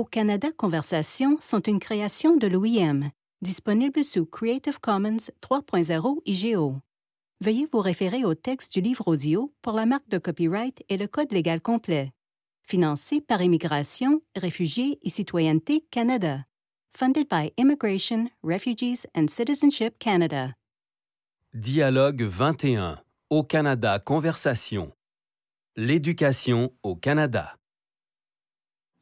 Au Canada Conversation sont une création de l'OIM, disponible sous Creative Commons 3.0 IGO. Veuillez vous référer au texte du livre audio pour la marque de copyright et le code légal complet. Financé par Immigration, Réfugiés et Citoyenneté Canada. Funded by Immigration, Refugees and Citizenship Canada. Dialogue 21. Au Canada Conversation. L'éducation au Canada.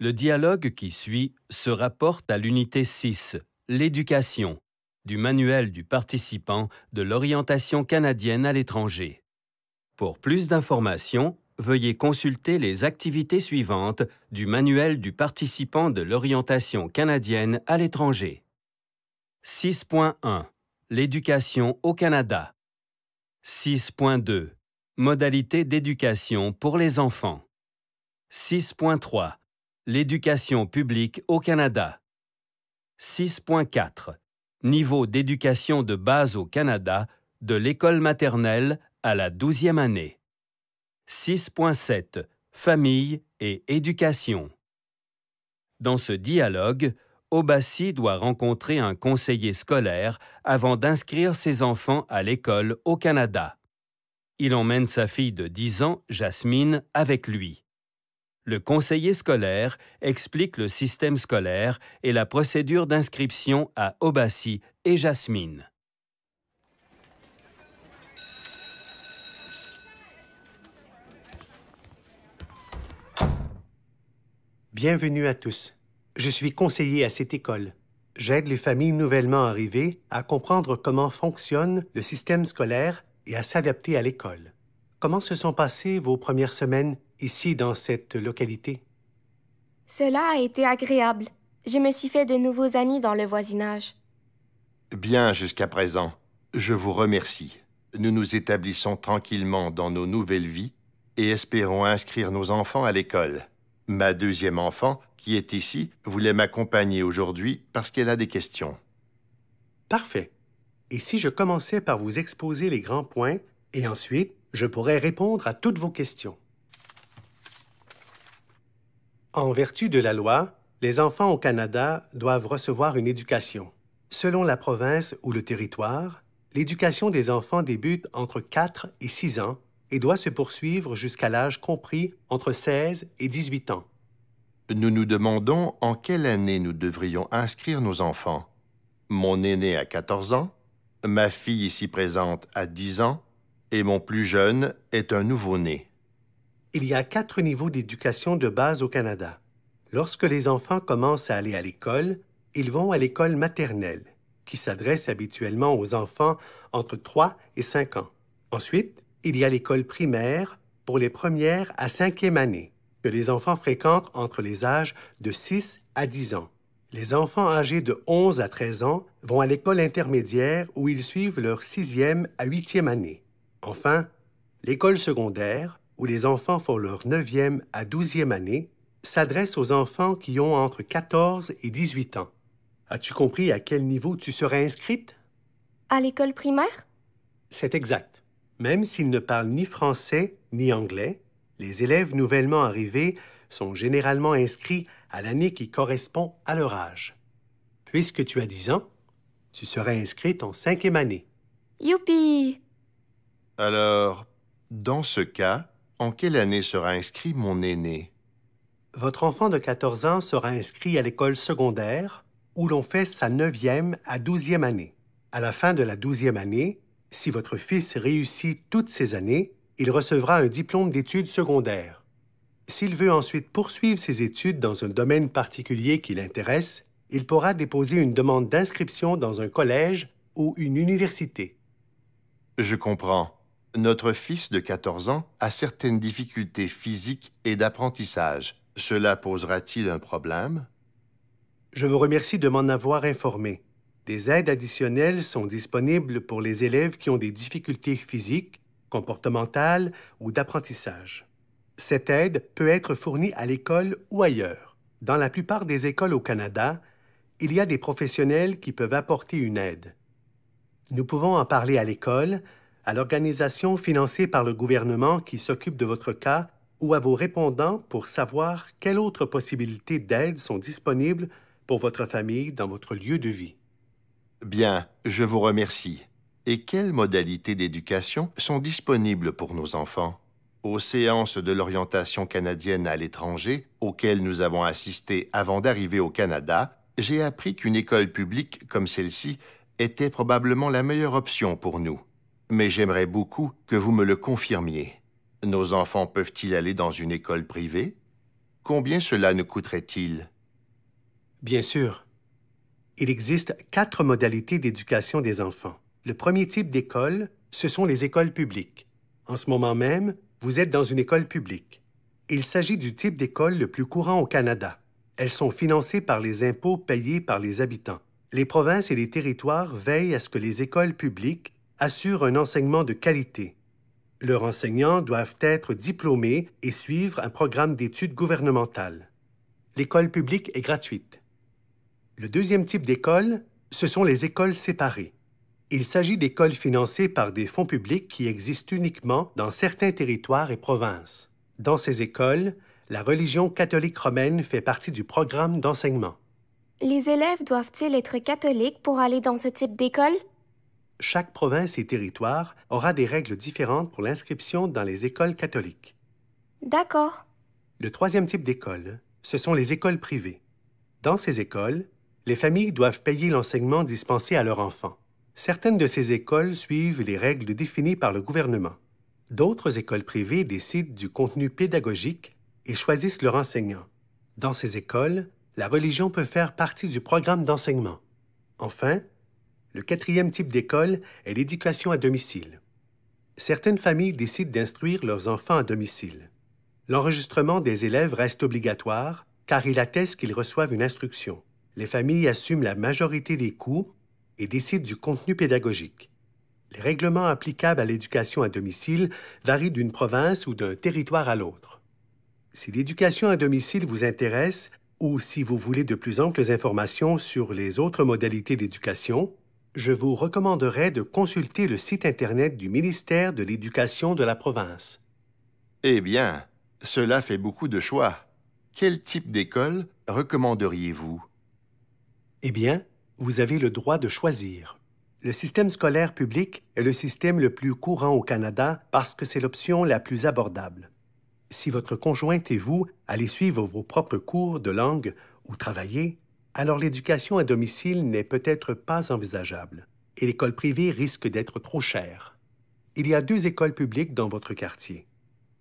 Le dialogue qui suit se rapporte à l'unité 6, l'éducation, du manuel du participant de l'orientation canadienne à l'étranger. Pour plus d'informations, veuillez consulter les activités suivantes du manuel du participant de l'orientation canadienne à l'étranger. 6.1 L'éducation au Canada 6.2 Modalités d'éducation pour les enfants 6.3 L'éducation publique au Canada. 6.4 Niveau d'éducation de base au Canada de l'école maternelle à la douzième année. 6.7 Famille et éducation. Dans ce dialogue, Obassi doit rencontrer un conseiller scolaire avant d'inscrire ses enfants à l'école au Canada. Il emmène sa fille de 10 ans, Jasmine, avec lui. Le conseiller scolaire explique le système scolaire et la procédure d'inscription à Obassi et Jasmine. Bienvenue à tous. Je suis conseiller à cette école. J'aide les familles nouvellement arrivées à comprendre comment fonctionne le système scolaire et à s'adapter à l'école. Comment se sont passées vos premières semaines ici dans cette localité. Cela a été agréable. Je me suis fait de nouveaux amis dans le voisinage. Bien jusqu'à présent. Je vous remercie. Nous nous établissons tranquillement dans nos nouvelles vies et espérons inscrire nos enfants à l'école. Ma deuxième enfant, qui est ici, voulait m'accompagner aujourd'hui parce qu'elle a des questions. Parfait. Et si je commençais par vous exposer les grands points, et ensuite, je pourrais répondre à toutes vos questions. En vertu de la loi, les enfants au Canada doivent recevoir une éducation. Selon la province ou le territoire, l'éducation des enfants débute entre 4 et 6 ans et doit se poursuivre jusqu'à l'âge compris entre 16 et 18 ans. Nous nous demandons en quelle année nous devrions inscrire nos enfants. Mon aîné a 14 ans, ma fille ici présente a 10 ans et mon plus jeune est un nouveau-né il y a quatre niveaux d'éducation de base au Canada. Lorsque les enfants commencent à aller à l'école, ils vont à l'école maternelle, qui s'adresse habituellement aux enfants entre 3 et 5 ans. Ensuite, il y a l'école primaire pour les premières à cinquième année, que les enfants fréquentent entre les âges de 6 à 10 ans. Les enfants âgés de 11 à 13 ans vont à l'école intermédiaire où ils suivent leur sixième à huitième année. Enfin, l'école secondaire, où les enfants font leur 9e à 12e année, s'adresse aux enfants qui ont entre 14 et 18 ans. As-tu compris à quel niveau tu serais inscrite? À l'école primaire? C'est exact. Même s'ils ne parlent ni français ni anglais, les élèves nouvellement arrivés sont généralement inscrits à l'année qui correspond à leur âge. Puisque tu as 10 ans, tu seras inscrite en cinquième année. Youpi! Alors, dans ce cas, en quelle année sera inscrit mon aîné Votre enfant de 14 ans sera inscrit à l'école secondaire où l'on fait sa 9e à 12e année. À la fin de la 12e année, si votre fils réussit toutes ces années, il recevra un diplôme d'études secondaires. S'il veut ensuite poursuivre ses études dans un domaine particulier qui l'intéresse, il pourra déposer une demande d'inscription dans un collège ou une université. Je comprends. Notre fils de 14 ans a certaines difficultés physiques et d'apprentissage. Cela posera-t-il un problème? Je vous remercie de m'en avoir informé. Des aides additionnelles sont disponibles pour les élèves qui ont des difficultés physiques, comportementales ou d'apprentissage. Cette aide peut être fournie à l'école ou ailleurs. Dans la plupart des écoles au Canada, il y a des professionnels qui peuvent apporter une aide. Nous pouvons en parler à l'école, à l'organisation financée par le gouvernement qui s'occupe de votre cas ou à vos répondants pour savoir quelles autres possibilités d'aide sont disponibles pour votre famille dans votre lieu de vie. Bien, je vous remercie. Et quelles modalités d'éducation sont disponibles pour nos enfants? Aux séances de l'orientation canadienne à l'étranger, auxquelles nous avons assisté avant d'arriver au Canada, j'ai appris qu'une école publique comme celle-ci était probablement la meilleure option pour nous mais j'aimerais beaucoup que vous me le confirmiez. Nos enfants peuvent-ils aller dans une école privée Combien cela nous coûterait-il Bien sûr. Il existe quatre modalités d'éducation des enfants. Le premier type d'école, ce sont les écoles publiques. En ce moment même, vous êtes dans une école publique. Il s'agit du type d'école le plus courant au Canada. Elles sont financées par les impôts payés par les habitants. Les provinces et les territoires veillent à ce que les écoles publiques assurent un enseignement de qualité. Leurs enseignants doivent être diplômés et suivre un programme d'études gouvernementales. L'école publique est gratuite. Le deuxième type d'école, ce sont les écoles séparées. Il s'agit d'écoles financées par des fonds publics qui existent uniquement dans certains territoires et provinces. Dans ces écoles, la religion catholique romaine fait partie du programme d'enseignement. Les élèves doivent-ils être catholiques pour aller dans ce type d'école? chaque province et territoire aura des règles différentes pour l'inscription dans les écoles catholiques. D'accord. Le troisième type d'école, ce sont les écoles privées. Dans ces écoles, les familles doivent payer l'enseignement dispensé à leurs enfants. Certaines de ces écoles suivent les règles définies par le gouvernement. D'autres écoles privées décident du contenu pédagogique et choisissent leur enseignant. Dans ces écoles, la religion peut faire partie du programme d'enseignement. Enfin, le quatrième type d'école est l'éducation à domicile. Certaines familles décident d'instruire leurs enfants à domicile. L'enregistrement des élèves reste obligatoire car il atteste qu'ils reçoivent une instruction. Les familles assument la majorité des coûts et décident du contenu pédagogique. Les règlements applicables à l'éducation à domicile varient d'une province ou d'un territoire à l'autre. Si l'éducation à domicile vous intéresse ou si vous voulez de plus amples informations sur les autres modalités d'éducation, je vous recommanderais de consulter le site Internet du ministère de l'Éducation de la province. Eh bien, cela fait beaucoup de choix. Quel type d'école recommanderiez-vous? Eh bien, vous avez le droit de choisir. Le système scolaire public est le système le plus courant au Canada parce que c'est l'option la plus abordable. Si votre conjointe et vous allez suivre vos propres cours de langue ou travailler, alors l'éducation à domicile n'est peut-être pas envisageable et l'école privée risque d'être trop chère. Il y a deux écoles publiques dans votre quartier.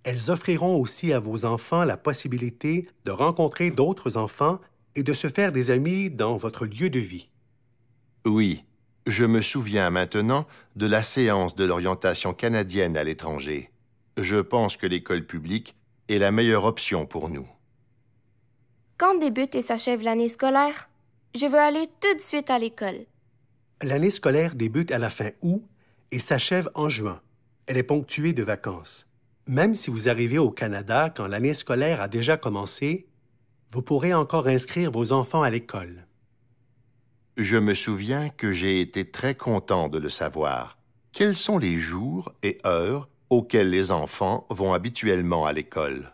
Elles offriront aussi à vos enfants la possibilité de rencontrer d'autres enfants et de se faire des amis dans votre lieu de vie. Oui, je me souviens maintenant de la séance de l'orientation canadienne à l'étranger. Je pense que l'école publique est la meilleure option pour nous. Quand débute et s'achève l'année scolaire? Je veux aller tout de suite à l'école. L'année scolaire débute à la fin août et s'achève en juin. Elle est ponctuée de vacances. Même si vous arrivez au Canada quand l'année scolaire a déjà commencé, vous pourrez encore inscrire vos enfants à l'école. Je me souviens que j'ai été très content de le savoir. Quels sont les jours et heures auxquels les enfants vont habituellement à l'école?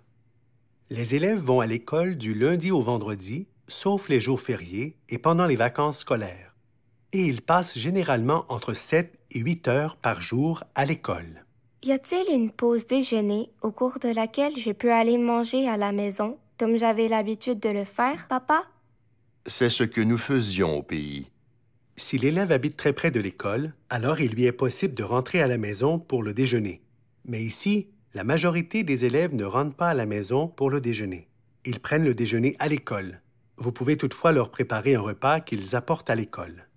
Les élèves vont à l'école du lundi au vendredi, sauf les jours fériés et pendant les vacances scolaires, et ils passent généralement entre 7 et 8 heures par jour à l'école. Y a-t-il une pause déjeuner au cours de laquelle je peux aller manger à la maison, comme j'avais l'habitude de le faire, papa? C'est ce que nous faisions au pays. Si l'élève habite très près de l'école, alors il lui est possible de rentrer à la maison pour le déjeuner. Mais ici, la majorité des élèves ne rentrent pas à la maison pour le déjeuner. Ils prennent le déjeuner à l'école. Vous pouvez toutefois leur préparer un repas qu'ils apportent à l'école.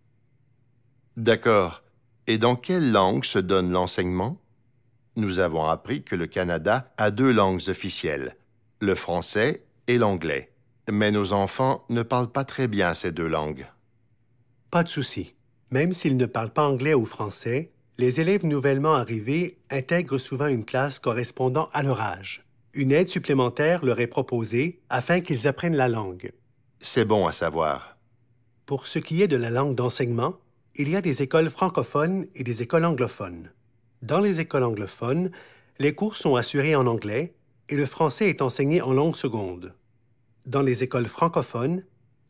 D'accord. Et dans quelle langue se donne l'enseignement? Nous avons appris que le Canada a deux langues officielles, le français et l'anglais. Mais nos enfants ne parlent pas très bien ces deux langues. Pas de souci. Même s'ils ne parlent pas anglais ou français, les élèves nouvellement arrivés intègrent souvent une classe correspondant à leur âge. Une aide supplémentaire leur est proposée afin qu'ils apprennent la langue. C'est bon à savoir. Pour ce qui est de la langue d'enseignement, il y a des écoles francophones et des écoles anglophones. Dans les écoles anglophones, les cours sont assurés en anglais et le français est enseigné en langue seconde. Dans les écoles francophones,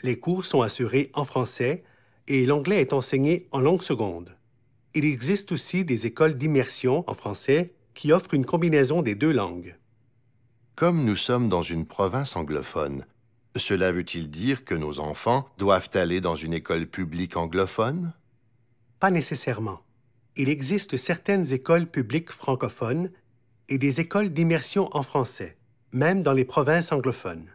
les cours sont assurés en français et l'anglais est enseigné en langue seconde il existe aussi des écoles d'immersion en français qui offrent une combinaison des deux langues. Comme nous sommes dans une province anglophone, cela veut-il dire que nos enfants doivent aller dans une école publique anglophone? Pas nécessairement. Il existe certaines écoles publiques francophones et des écoles d'immersion en français, même dans les provinces anglophones.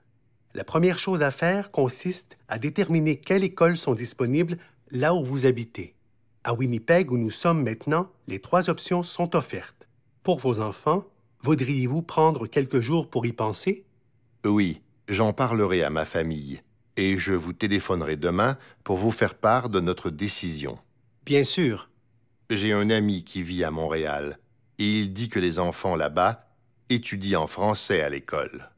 La première chose à faire consiste à déterminer quelles écoles sont disponibles là où vous habitez. À Winnipeg, où nous sommes maintenant, les trois options sont offertes. Pour vos enfants, voudriez-vous prendre quelques jours pour y penser? Oui, j'en parlerai à ma famille et je vous téléphonerai demain pour vous faire part de notre décision. Bien sûr. J'ai un ami qui vit à Montréal et il dit que les enfants là-bas étudient en français à l'école.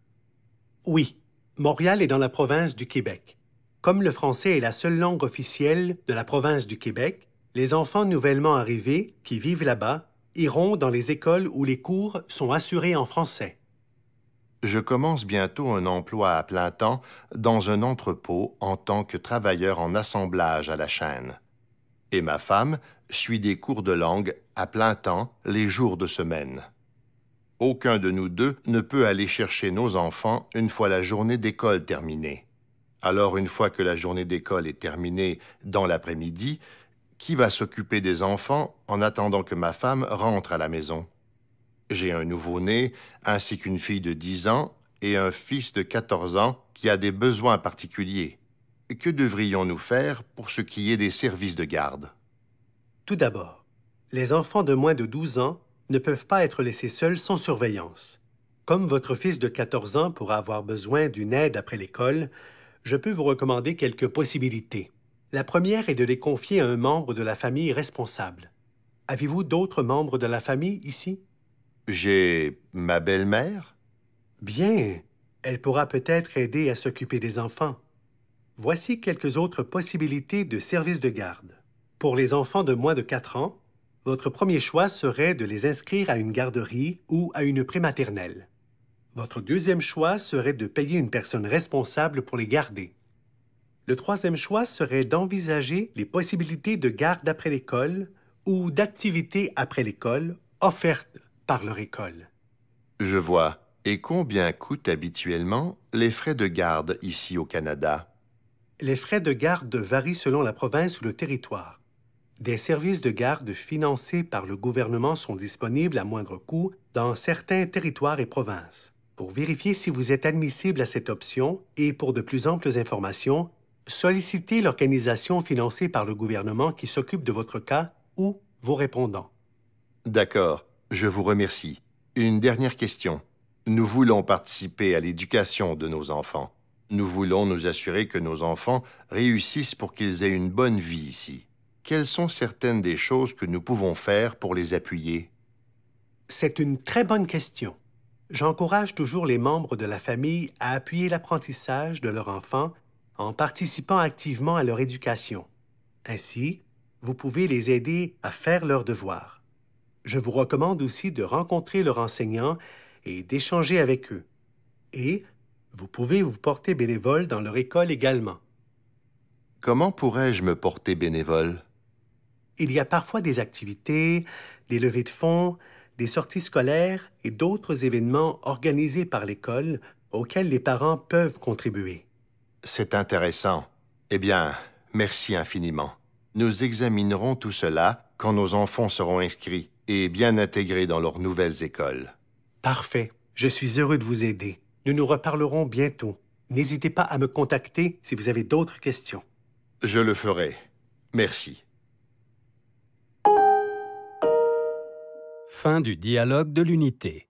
Oui, Montréal est dans la province du Québec. Comme le français est la seule langue officielle de la province du Québec, les enfants nouvellement arrivés qui vivent là-bas iront dans les écoles où les cours sont assurés en français. Je commence bientôt un emploi à plein temps dans un entrepôt en tant que travailleur en assemblage à la chaîne. Et ma femme suit des cours de langue à plein temps les jours de semaine. Aucun de nous deux ne peut aller chercher nos enfants une fois la journée d'école terminée. Alors une fois que la journée d'école est terminée dans l'après-midi, qui va s'occuper des enfants en attendant que ma femme rentre à la maison J'ai un nouveau-né, ainsi qu'une fille de 10 ans et un fils de 14 ans qui a des besoins particuliers. Que devrions-nous faire pour ce qui est des services de garde Tout d'abord, les enfants de moins de 12 ans ne peuvent pas être laissés seuls sans surveillance. Comme votre fils de 14 ans pourra avoir besoin d'une aide après l'école, je peux vous recommander quelques possibilités. La première est de les confier à un membre de la famille responsable. Avez-vous d'autres membres de la famille ici? J'ai ma belle-mère. Bien. Elle pourra peut-être aider à s'occuper des enfants. Voici quelques autres possibilités de service de garde. Pour les enfants de moins de 4 ans, votre premier choix serait de les inscrire à une garderie ou à une prématernelle. Votre deuxième choix serait de payer une personne responsable pour les garder. Le troisième choix serait d'envisager les possibilités de garde après l'école ou d'activités après l'école offertes par leur école. Je vois. Et combien coûtent habituellement les frais de garde ici au Canada? Les frais de garde varient selon la province ou le territoire. Des services de garde financés par le gouvernement sont disponibles à moindre coût dans certains territoires et provinces. Pour vérifier si vous êtes admissible à cette option et pour de plus amples informations, Sollicitez l'organisation financée par le gouvernement qui s'occupe de votre cas ou vos répondants. D'accord, je vous remercie. Une dernière question. Nous voulons participer à l'éducation de nos enfants. Nous voulons nous assurer que nos enfants réussissent pour qu'ils aient une bonne vie ici. Quelles sont certaines des choses que nous pouvons faire pour les appuyer? C'est une très bonne question. J'encourage toujours les membres de la famille à appuyer l'apprentissage de leur enfant en participant activement à leur éducation. Ainsi, vous pouvez les aider à faire leurs devoirs. Je vous recommande aussi de rencontrer leurs enseignants et d'échanger avec eux. Et vous pouvez vous porter bénévole dans leur école également. Comment pourrais-je me porter bénévole? Il y a parfois des activités, des levées de fonds, des sorties scolaires et d'autres événements organisés par l'école auxquels les parents peuvent contribuer. C'est intéressant. Eh bien, merci infiniment. Nous examinerons tout cela quand nos enfants seront inscrits et bien intégrés dans leurs nouvelles écoles. Parfait. Je suis heureux de vous aider. Nous nous reparlerons bientôt. N'hésitez pas à me contacter si vous avez d'autres questions. Je le ferai. Merci. Fin du dialogue de l'unité.